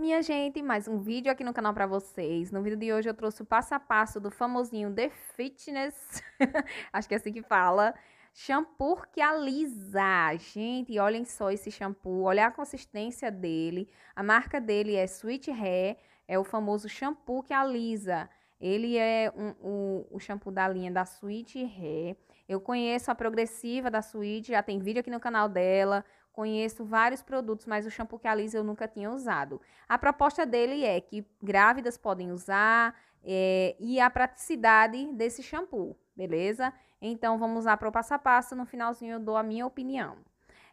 Minha gente, mais um vídeo aqui no canal para vocês. No vídeo de hoje eu trouxe o passo a passo do famosinho The Fitness, acho que é assim que fala, shampoo que alisa. Gente, olhem só esse shampoo, olha a consistência dele. A marca dele é Sweet Hair, é o famoso shampoo que alisa. Ele é um, o shampoo da linha da Sweet Hair. Eu conheço a progressiva da Sweet, já tem vídeo aqui no canal dela. Conheço vários produtos, mas o shampoo que a Lisa eu nunca tinha usado. A proposta dele é que grávidas podem usar é, e a praticidade desse shampoo, beleza? Então vamos lá para o passo a passo. No finalzinho eu dou a minha opinião.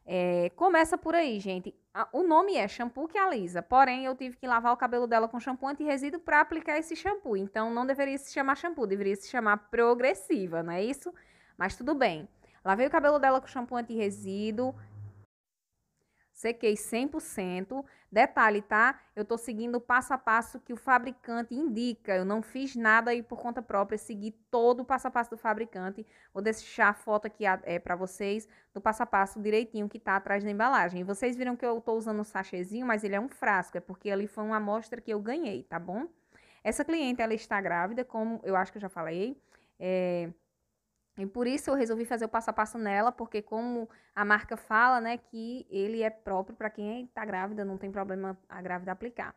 É, começa por aí, gente. O nome é shampoo que alisa, porém eu tive que lavar o cabelo dela com shampoo anti-resíduo para aplicar esse shampoo. Então não deveria se chamar shampoo, deveria se chamar progressiva, não é isso? Mas tudo bem. Lavei o cabelo dela com shampoo anti-resíduo Sequei 100%. Detalhe, tá? Eu tô seguindo o passo a passo que o fabricante indica. Eu não fiz nada aí por conta própria. Segui todo o passo a passo do fabricante. Vou deixar a foto aqui é, para vocês do passo a passo direitinho que tá atrás da embalagem. E vocês viram que eu tô usando um sachêzinho, mas ele é um frasco. É porque ali foi uma amostra que eu ganhei, tá bom? Essa cliente, ela está grávida, como eu acho que eu já falei. É, e por isso eu resolvi fazer o passo a passo nela, porque como a marca fala, né, que ele é próprio para quem está grávida, não tem problema a grávida aplicar.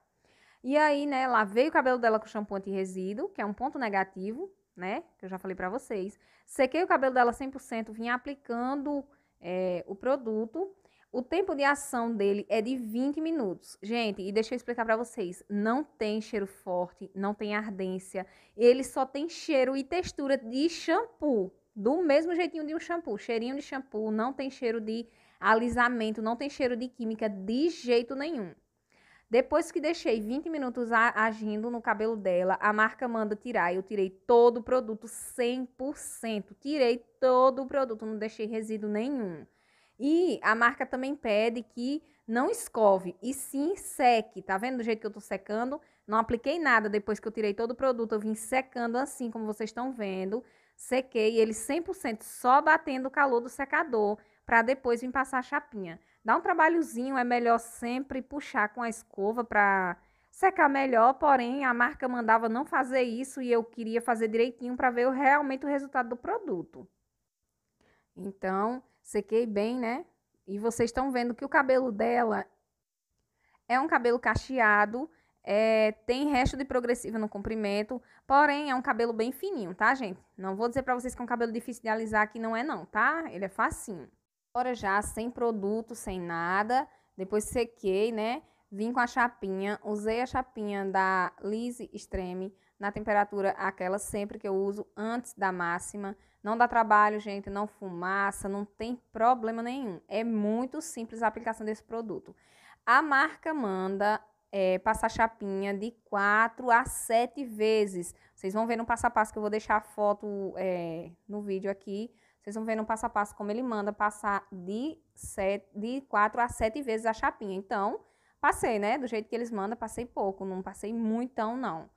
E aí, né, lavei o cabelo dela com shampoo anti-resíduo, que é um ponto negativo, né, que eu já falei para vocês. Sequei o cabelo dela 100%, vim aplicando é, o produto. O tempo de ação dele é de 20 minutos. Gente, e deixa eu explicar para vocês, não tem cheiro forte, não tem ardência, ele só tem cheiro e textura de shampoo do mesmo jeitinho de um shampoo. Cheirinho de shampoo, não tem cheiro de alisamento, não tem cheiro de química de jeito nenhum. Depois que deixei 20 minutos agindo no cabelo dela, a marca manda tirar. Eu tirei todo o produto 100%. Tirei todo o produto, não deixei resíduo nenhum. E a marca também pede que não escove, e sim seque. Tá vendo do jeito que eu tô secando? Não apliquei nada depois que eu tirei todo o produto. Eu vim secando assim, como vocês estão vendo. Sequei ele 100% só batendo o calor do secador para depois vir passar a chapinha. Dá um trabalhozinho, é melhor sempre puxar com a escova para secar melhor, porém a marca mandava não fazer isso e eu queria fazer direitinho para ver realmente o resultado do produto. Então, sequei bem, né? E vocês estão vendo que o cabelo dela é um cabelo cacheado, é, tem resto de progressiva no comprimento, porém é um cabelo bem fininho, tá, gente? Não vou dizer para vocês que é um cabelo difícil de alisar, que não é não, tá? Ele é facinho. Agora já sem produto, sem nada, depois sequei, né? Vim com a chapinha, usei a chapinha da Lise Extreme na temperatura aquela sempre que eu uso antes da máxima. Não dá trabalho, gente, não fumaça, não tem problema nenhum. É muito simples a aplicação desse produto. A marca manda é, passar chapinha de 4 a 7 vezes. Vocês vão ver no passo a passo que eu vou deixar a foto é, no vídeo aqui. Vocês vão ver no passo a passo como ele manda passar de, sete, de 4 a 7 vezes a chapinha. Então, passei, né? Do jeito que eles mandam, passei pouco. Não passei muitão, não.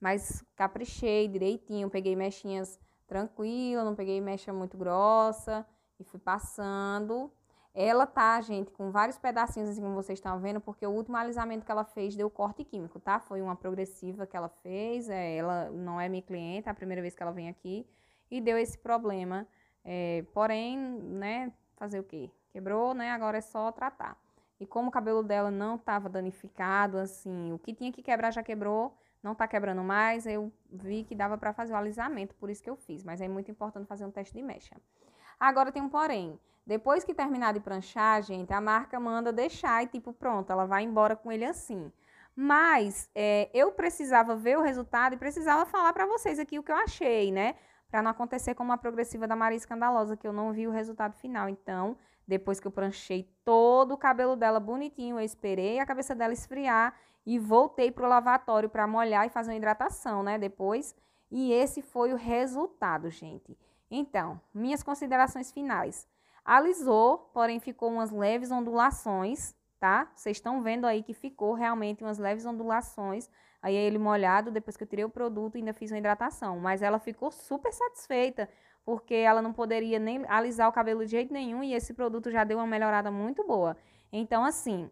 Mas caprichei direitinho, peguei mechinhas tranquilo, não peguei mecha muito grossa. E fui passando ela tá, gente, com vários pedacinhos, assim como vocês estão vendo, porque o último alisamento que ela fez deu corte químico, tá? Foi uma progressiva que ela fez, é, ela não é minha cliente, é a primeira vez que ela vem aqui, e deu esse problema. É, porém, né, fazer o quê? Quebrou, né, agora é só tratar. E como o cabelo dela não estava danificado, assim, o que tinha que quebrar já quebrou, não tá quebrando mais, eu vi que dava para fazer o alisamento, por isso que eu fiz. Mas é muito importante fazer um teste de mecha. Agora tem um porém. Depois que terminar de pranchar, gente, a marca manda deixar e tipo, pronto, ela vai embora com ele assim. Mas é, eu precisava ver o resultado e precisava falar para vocês aqui o que eu achei, né? Para não acontecer como a progressiva da Maria Escandalosa, que eu não vi o resultado final. Então, depois que eu pranchei todo o cabelo dela bonitinho, eu esperei a cabeça dela esfriar e voltei pro lavatório para molhar e fazer uma hidratação, né? Depois. E esse foi o resultado, gente. Então, minhas considerações finais. Alisou, porém ficou umas leves ondulações, tá? Vocês estão vendo aí que ficou realmente umas leves ondulações. Aí é ele molhado, depois que eu tirei o produto, ainda fiz uma hidratação. Mas ela ficou super satisfeita, porque ela não poderia nem alisar o cabelo de jeito nenhum e esse produto já deu uma melhorada muito boa. Então, assim,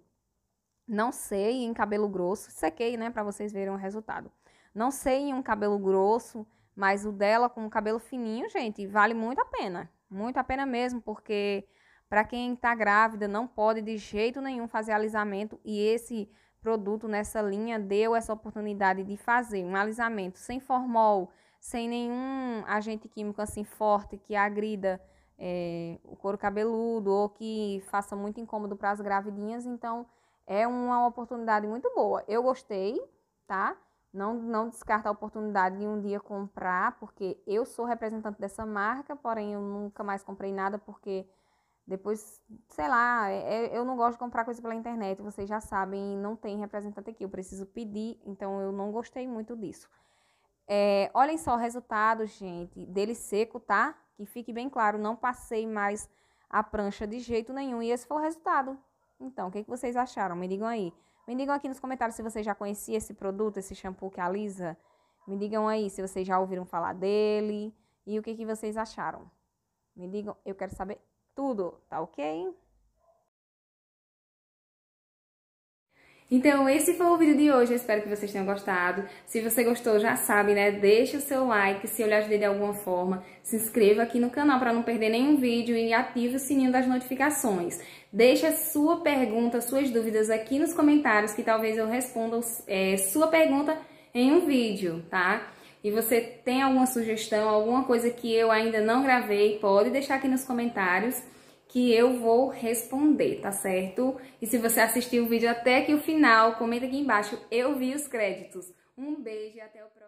não sei em cabelo grosso, sequei, né, para vocês verem o resultado. Não sei em um cabelo grosso, mas o dela com o cabelo fininho, gente, vale muito a pena. Muito a pena mesmo, porque para quem está grávida não pode de jeito nenhum fazer alisamento e esse produto nessa linha deu essa oportunidade de fazer um alisamento sem formol, sem nenhum agente químico assim forte que agrida é, o couro cabeludo ou que faça muito incômodo para as gravidinhas. Então é uma oportunidade muito boa. Eu gostei, tá? Não, não descarta a oportunidade de um dia comprar, porque eu sou representante dessa marca, porém eu nunca mais comprei nada, porque depois, sei lá, é, é, eu não gosto de comprar coisa pela internet, vocês já sabem, não tem representante aqui, eu preciso pedir, então eu não gostei muito disso. É, olhem só o resultado, gente, dele seco, tá? Que fique bem claro, não passei mais a prancha de jeito nenhum e esse foi o resultado. Então, o que, que vocês acharam? Me digam aí. Me digam aqui nos comentários se vocês já conhecia esse produto, esse shampoo que alisa. Me digam aí se vocês já ouviram falar dele e o que, que vocês acharam. Me digam, eu quero saber tudo, tá ok? Então, esse foi o vídeo de hoje, eu espero que vocês tenham gostado. Se você gostou, já sabe, né? Deixa o seu like, se eu lhe ajudei de alguma forma, se inscreva aqui no canal para não perder nenhum vídeo e ative o sininho das notificações. Deixa sua pergunta, suas dúvidas aqui nos comentários, que talvez eu responda é, sua pergunta em um vídeo, tá? E você tem alguma sugestão, alguma coisa que eu ainda não gravei, pode deixar aqui nos comentários que eu vou responder, tá certo? E se você assistiu o vídeo até aqui o final, comenta aqui embaixo. Eu vi os créditos. Um beijo e até o próximo.